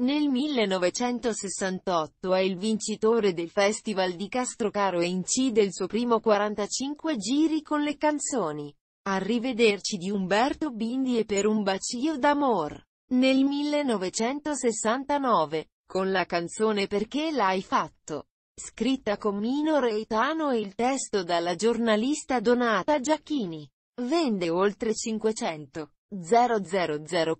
Nel 1968 è il vincitore del Festival di Castrocaro e incide il suo primo 45 giri con le canzoni Arrivederci di Umberto Bindi e Per un bacio d'amor. Nel 1969, con la canzone Perché l'hai fatto, scritta con Mino Reitano e il testo dalla giornalista Donata Giacchini, vende oltre 500.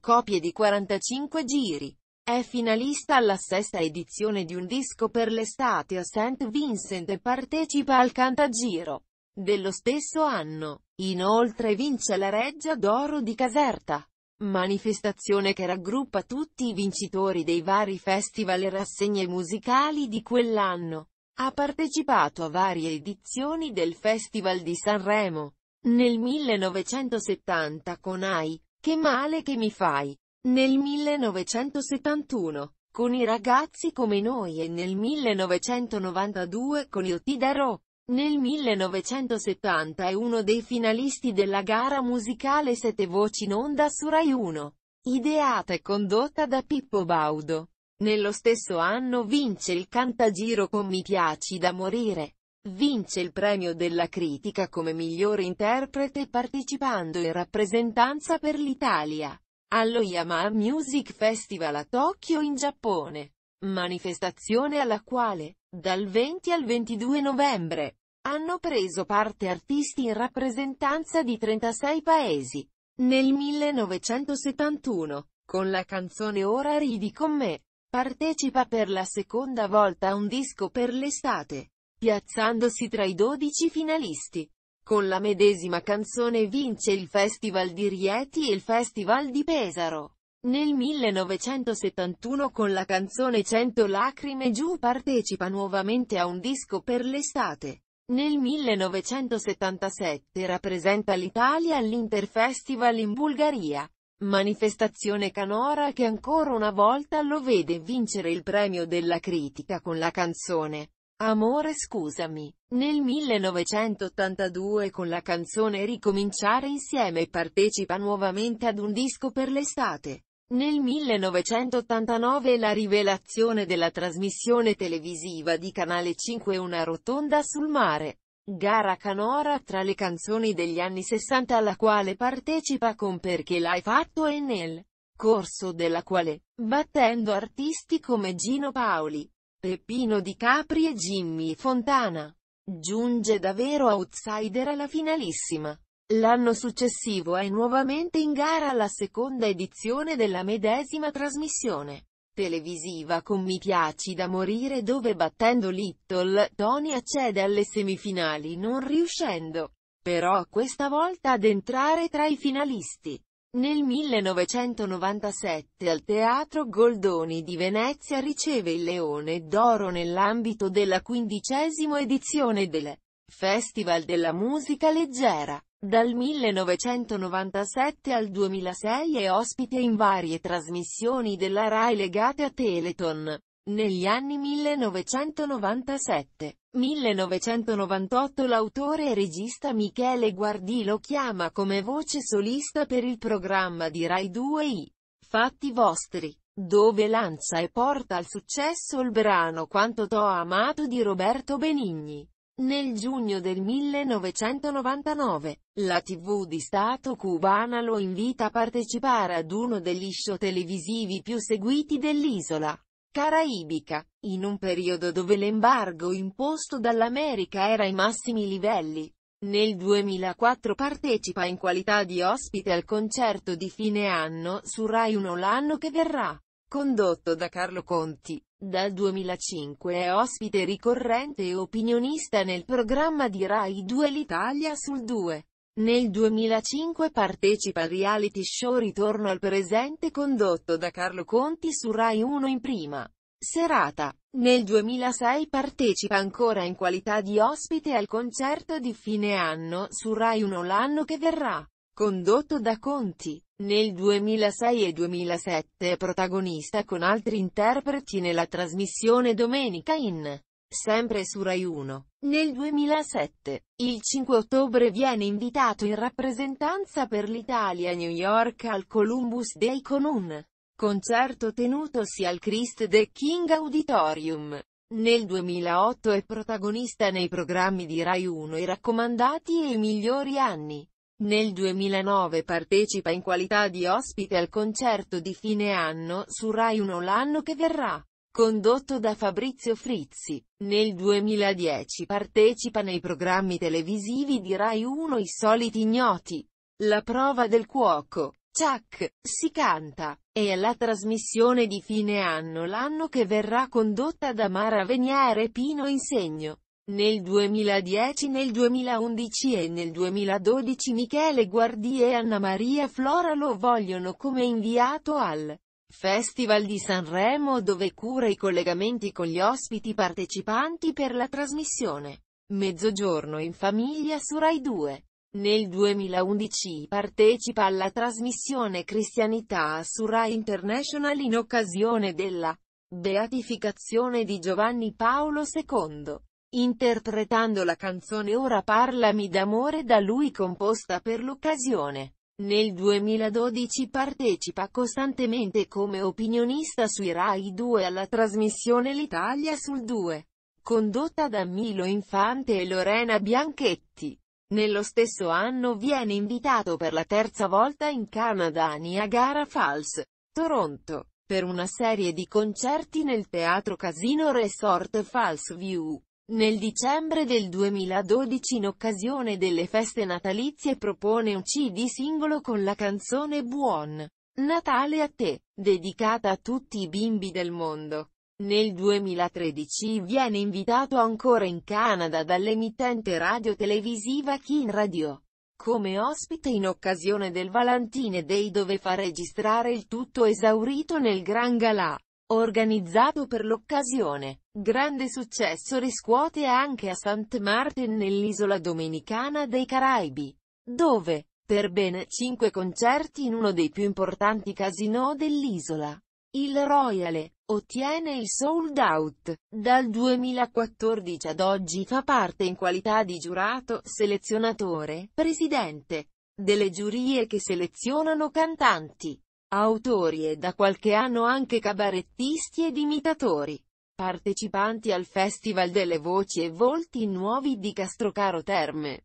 copie di 45 giri. È finalista alla sesta edizione di Un disco per l'estate a St. Vincent e partecipa al Cantagiro dello stesso anno. Inoltre vince la Reggia d'Oro di Caserta, manifestazione che raggruppa tutti i vincitori dei vari festival e rassegne musicali di quell'anno. Ha partecipato a varie edizioni del Festival di Sanremo. Nel 1970 con AI, Che male che mi fai, nel 1971, con i ragazzi come noi e nel 1992 con Io ti darò. Nel 1970 è uno dei finalisti della gara musicale Sette voci in onda su Rai 1, ideata e condotta da Pippo Baudo. Nello stesso anno vince il Cantagiro con Mi piaci da morire. Vince il premio della critica come miglior interprete partecipando in rappresentanza per l'Italia allo Yamaha Music Festival a Tokyo in Giappone. Manifestazione alla quale, dal 20 al 22 novembre, hanno preso parte artisti in rappresentanza di 36 paesi. Nel 1971, con la canzone Ora ridi con me, partecipa per la seconda volta a un disco per l'estate, piazzandosi tra i 12 finalisti. Con la medesima canzone vince il Festival di Rieti e il Festival di Pesaro. Nel 1971 con la canzone 100 lacrime giù partecipa nuovamente a un disco per l'estate. Nel 1977 rappresenta l'Italia all'Interfestival in Bulgaria, manifestazione canora che ancora una volta lo vede vincere il premio della critica con la canzone Amore scusami. Nel 1982 con la canzone Ricominciare insieme partecipa nuovamente ad un disco per l'estate. Nel 1989 la rivelazione della trasmissione televisiva di Canale 5 Una rotonda sul mare. Gara canora tra le canzoni degli anni 60 alla quale partecipa con Perché l'hai fatto e nel corso della quale, battendo artisti come Gino Paoli, Peppino Di Capri e Jimmy Fontana. Giunge davvero outsider alla finalissima. L'anno successivo è nuovamente in gara alla seconda edizione della medesima trasmissione televisiva con Mi piaci da morire dove battendo Little, Tony accede alle semifinali non riuscendo, però questa volta ad entrare tra i finalisti. Nel 1997 al Teatro Goldoni di Venezia riceve il Leone d'Oro nell'ambito della quindicesima edizione del Festival della Musica Leggera. Dal 1997 al 2006 è ospite in varie trasmissioni della RAI legate a Teleton. Negli anni 1997 1998 l'autore e regista Michele Guardi lo chiama come voce solista per il programma di Rai 2 I Fatti vostri, dove lancia e porta al successo il brano Quanto t'ho amato di Roberto Benigni. Nel giugno del 1999, la TV di Stato cubana lo invita a partecipare ad uno degli show televisivi più seguiti dell'isola caraibica, in un periodo dove l'embargo imposto dall'America era ai massimi livelli. Nel 2004 partecipa in qualità di ospite al concerto di fine anno su Rai 1 l'anno che verrà, condotto da Carlo Conti. Dal 2005 è ospite ricorrente e opinionista nel programma di Rai 2 l'Italia sul 2. Nel 2005 partecipa al reality show Ritorno al presente condotto da Carlo Conti su Rai 1 in prima serata. Nel 2006 partecipa ancora in qualità di ospite al concerto di fine anno su Rai 1 l'anno che verrà, condotto da Conti. Nel 2006 e 2007 è protagonista con altri interpreti nella trasmissione Domenica in sempre su Rai 1. Nel 2007, il 5 ottobre viene invitato in rappresentanza per l'Italia a New York al Columbus Day con un concerto tenutosi al Christ the King Auditorium. Nel 2008 è protagonista nei programmi di Rai 1 i raccomandati e i migliori anni. Nel 2009 partecipa in qualità di ospite al concerto di fine anno su Rai 1 l'anno che verrà. Condotto da Fabrizio Frizzi, nel 2010 partecipa nei programmi televisivi di Rai 1 I soliti ignoti, La prova del cuoco, Ciac, Si canta, e alla trasmissione di fine anno l'anno che verrà condotta da Mara Veniere Pino Insegno. Nel 2010, nel 2011 e nel 2012 Michele Guardi e Anna Maria Flora lo vogliono come inviato al Festival di Sanremo dove cura i collegamenti con gli ospiti partecipanti per la trasmissione. Mezzogiorno in famiglia su Rai 2. Nel 2011 partecipa alla trasmissione Cristianità su Rai International in occasione della beatificazione di Giovanni Paolo II, interpretando la canzone Ora parlami d'amore da lui composta per l'occasione. Nel 2012 partecipa costantemente come opinionista sui Rai 2 alla trasmissione L'Italia sul 2, condotta da Milo Infante e Lorena Bianchetti. Nello stesso anno viene invitato per la terza volta in Canada a Niagara Falls, Toronto, per una serie di concerti nel teatro Casino Resort Falls View. Nel dicembre del 2012 in occasione delle feste natalizie propone un CD singolo con la canzone Buon Natale a te, dedicata a tutti i bimbi del mondo. Nel 2013 viene invitato ancora in Canada dall'emittente radio-televisiva Kin Radio come ospite in occasione del Valentine Day dove fa registrare il tutto esaurito nel Gran Galà organizzato per l'occasione. Grande successo riscuote anche a St. Martin nell'isola dominicana dei Caraibi, dove, per ben cinque concerti in uno dei più importanti casinò dell'isola, il Royale, ottiene il sold out. Dal 2014 ad oggi fa parte in qualità di giurato, selezionatore, presidente, delle giurie che selezionano cantanti Autori e da qualche anno anche cabarettisti ed imitatori. Partecipanti al Festival delle Voci e Volti Nuovi di Castrocaro Terme.